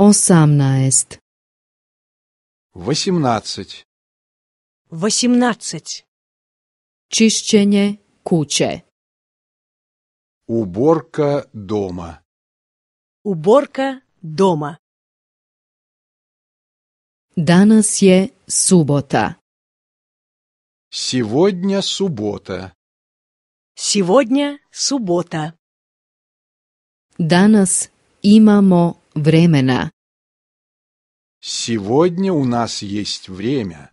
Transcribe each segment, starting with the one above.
Osamnaest. Восемнадцать. Восемнадцать. Чищение куче. Уборка дома. Уборка дома. Danas je subota. Сегодня суббота. Сегодня суббота. Данас имамо времена. Сегодня у нас есть время.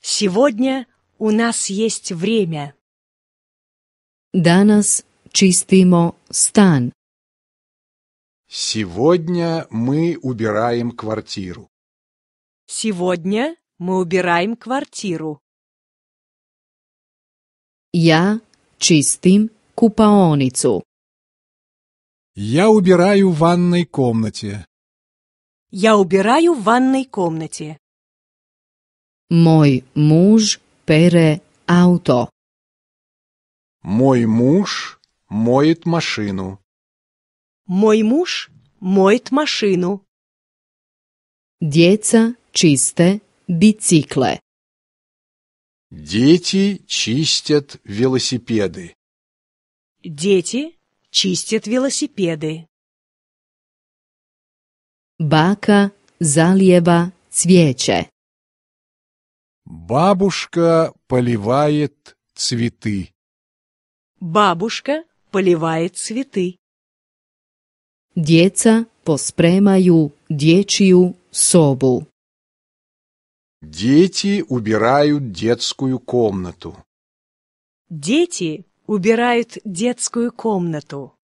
Сегодня у нас есть время. Данас чистимо стан. Сегодня мы убираем квартиру. Сегодня мы убираем квартиру. Я чистим купаоницу. Я убираю в ванной комнате. Я убираю в ванной комнате. Мой муж пере ауто. Мой муж моет машину. Мой муж моет машину. Деца чисте бицикле. Дети чистят велосипеды. Дети чистит велосипеды. Бака зальева цвече. Бабушка поливает цветы. Бабушка поливает цветы. Деца поспремаю дечью собу. Дети убирают детскую комнату. Дети убирают детскую комнату.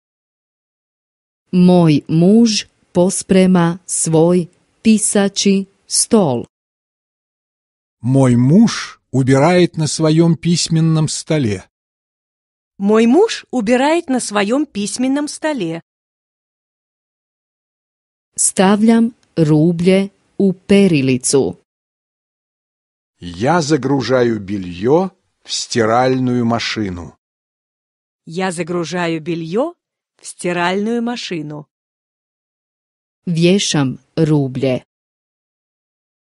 Мой муж поспрема свой писачи стол. Мой муж убирает на своем письменном столе. Мой муж убирает на своем письменном столе. Ставлям рубле у перилицу. Я загружаю белье в стиральную машину. Я загружаю белье в стиральную машину. Вешам рубле.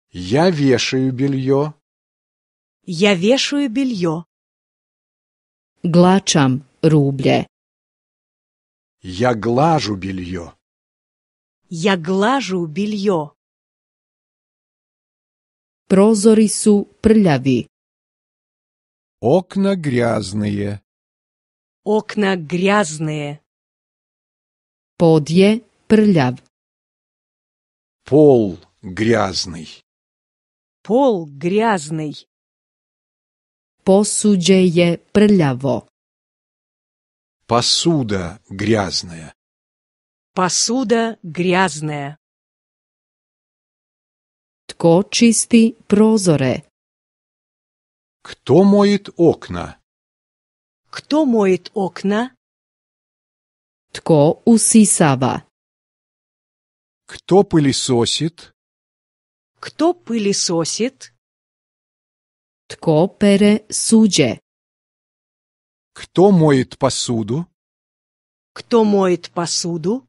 Я вешаю белье. Я вешаю белье. Глачам рубле. Я глажу белье. Я глажу белье. Прозори су прляви. Окна грязные. Окна грязные. Подъе прляв. Пол грязный. Пол грязный. Посуđе je prljavo. Посуда грязная. Посуда грязная. Tko čisti прозоре. Кто моет окна? Кто моет окна? Тко усисава? Кто пылесосит? Кто пылесосит? Тко пере судже? Кто моет посуду? Кто моет посуду?